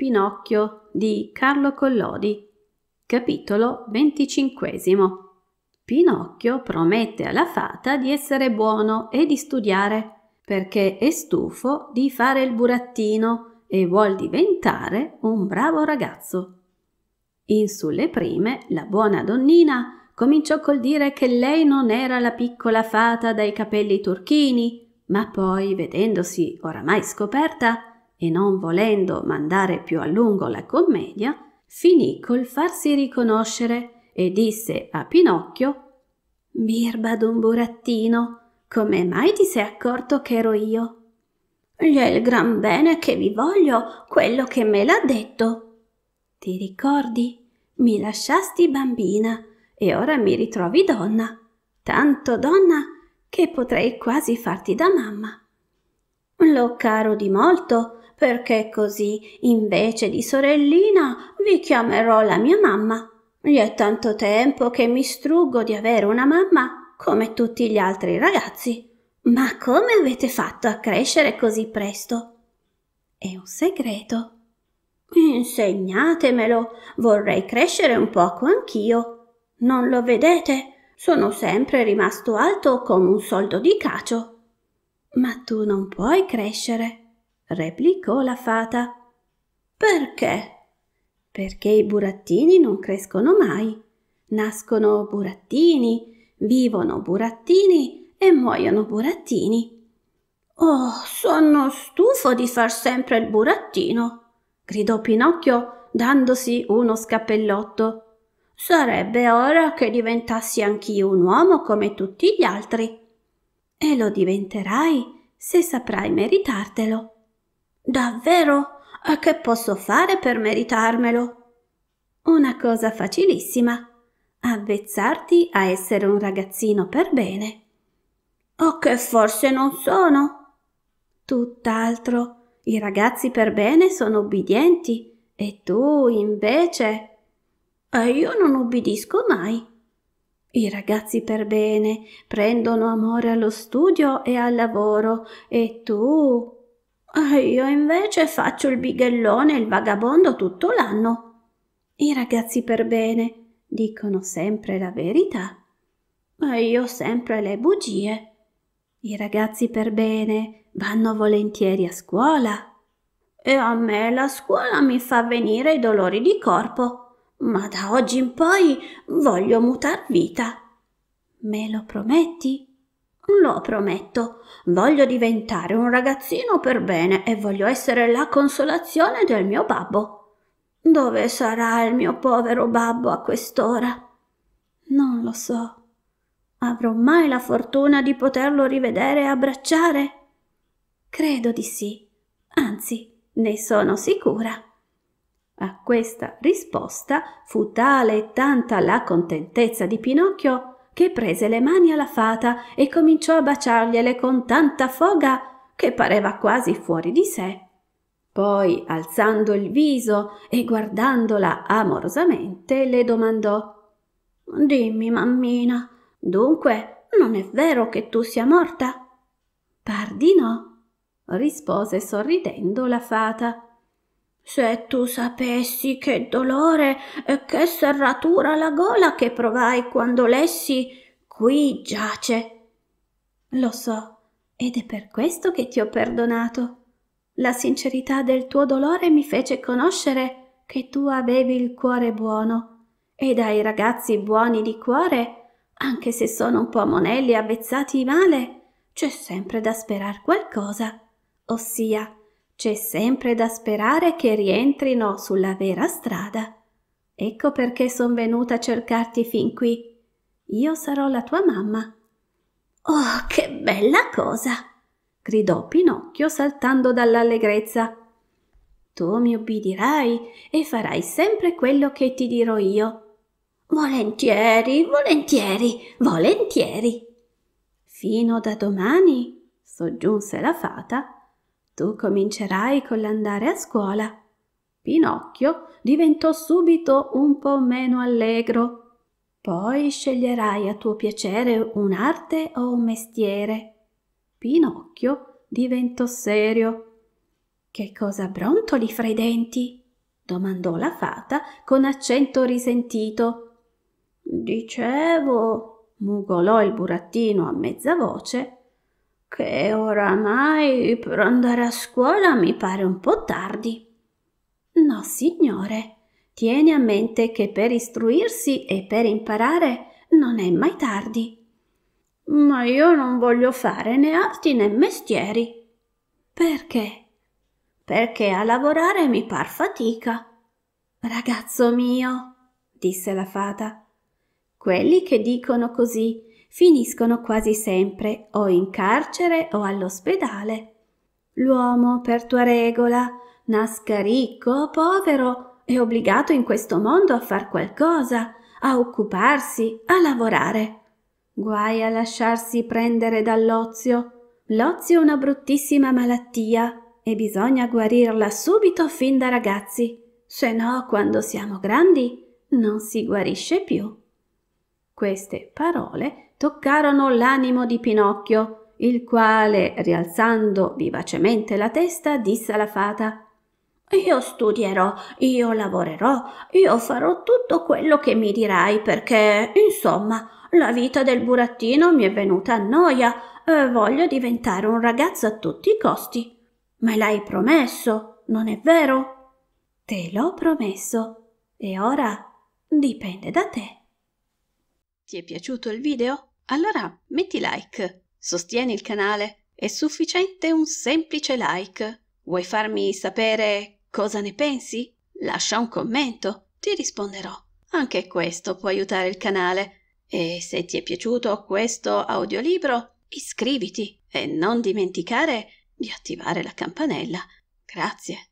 Pinocchio di Carlo Collodi. Capitolo venticinquesimo. Pinocchio promette alla fata di essere buono e di studiare, perché è stufo di fare il burattino e vuol diventare un bravo ragazzo. In sulle prime la buona donnina cominciò col dire che lei non era la piccola fata dai capelli turchini, ma poi, vedendosi oramai scoperta, e non volendo mandare più a lungo la commedia, finì col farsi riconoscere e disse a Pinocchio Birba d'un burattino, come mai ti sei accorto che ero io? Gli è il gran bene che vi voglio, quello che me l'ha detto. Ti ricordi? Mi lasciasti bambina e ora mi ritrovi donna, tanto donna che potrei quasi farti da mamma. Lo caro di molto perché così invece di sorellina vi chiamerò la mia mamma. E è tanto tempo che mi struggo di avere una mamma come tutti gli altri ragazzi. Ma come avete fatto a crescere così presto? È un segreto. Insegnatemelo, vorrei crescere un poco anch'io. Non lo vedete? Sono sempre rimasto alto come un soldo di cacio. Ma tu non puoi crescere replicò la fata. Perché? Perché i burattini non crescono mai. Nascono burattini, vivono burattini e muoiono burattini. Oh, sono stufo di far sempre il burattino, gridò Pinocchio dandosi uno scappellotto. Sarebbe ora che diventassi anch'io un uomo come tutti gli altri. E lo diventerai se saprai meritartelo. Davvero? E che posso fare per meritarmelo? Una cosa facilissima. Avvezzarti a essere un ragazzino per bene. O che forse non sono? Tutt'altro. I ragazzi per bene sono obbedienti e tu invece... E io non ubbidisco mai. I ragazzi per bene prendono amore allo studio e al lavoro e tu... Ah, io invece faccio il bighellone e il vagabondo tutto l'anno. I ragazzi per bene dicono sempre la verità e io sempre le bugie. I ragazzi per bene vanno volentieri a scuola. E a me la scuola mi fa venire i dolori di corpo, ma da oggi in poi voglio mutar vita. Me lo prometti? Lo prometto. Voglio diventare un ragazzino per bene e voglio essere la consolazione del mio babbo. Dove sarà il mio povero babbo a quest'ora? Non lo so. Avrò mai la fortuna di poterlo rivedere e abbracciare? Credo di sì. Anzi, ne sono sicura. A questa risposta fu tale e tanta la contentezza di Pinocchio che prese le mani alla fata e cominciò a baciargliele con tanta foga che pareva quasi fuori di sé. Poi, alzando il viso e guardandola amorosamente, le domandò Dimmi, mammina, dunque non è vero che tu sia morta? Par di no, rispose sorridendo la fata. Se tu sapessi che dolore e che serratura la gola che provai quando lessi qui giace. Lo so, ed è per questo che ti ho perdonato. La sincerità del tuo dolore mi fece conoscere che tu avevi il cuore buono, ed ai ragazzi buoni di cuore, anche se sono un po' monelli e avvezzati male, c'è sempre da sperar qualcosa, ossia c'è sempre da sperare che rientrino sulla vera strada. Ecco perché son venuta a cercarti fin qui. Io sarò la tua mamma. Oh, che bella cosa! gridò Pinocchio saltando dall'allegrezza. Tu mi obbedirai e farai sempre quello che ti dirò io. Volentieri, volentieri, volentieri. Fino da domani, soggiunse la fata tu comincerai con l'andare a scuola. Pinocchio diventò subito un po' meno allegro. Poi sceglierai a tuo piacere un'arte o un mestiere. Pinocchio diventò serio. Che cosa brontoli fra i denti? domandò la fata con accento risentito. Dicevo, mugolò il burattino a mezza voce, che oramai per andare a scuola mi pare un po' tardi. No, signore, tieni a mente che per istruirsi e per imparare non è mai tardi. Ma io non voglio fare né arti né mestieri. Perché? Perché a lavorare mi par fatica. Ragazzo mio, disse la fata, quelli che dicono così finiscono quasi sempre o in carcere o all'ospedale. L'uomo, per tua regola, nasca ricco o povero, è obbligato in questo mondo a far qualcosa, a occuparsi, a lavorare. Guai a lasciarsi prendere dall'ozio. L'ozio è una bruttissima malattia e bisogna guarirla subito fin da ragazzi, se no quando siamo grandi non si guarisce più. Queste parole toccarono l'animo di Pinocchio, il quale, rialzando vivacemente la testa, disse alla fata io studierò, io lavorerò, io farò tutto quello che mi dirai perché, insomma, la vita del burattino mi è venuta a noia e voglio diventare un ragazzo a tutti i costi. Me l'hai promesso, non è vero? Te l'ho promesso e ora dipende da te. Ti è piaciuto il video? Allora metti like, sostieni il canale, è sufficiente un semplice like. Vuoi farmi sapere cosa ne pensi? Lascia un commento, ti risponderò. Anche questo può aiutare il canale. E se ti è piaciuto questo audiolibro, iscriviti e non dimenticare di attivare la campanella. Grazie.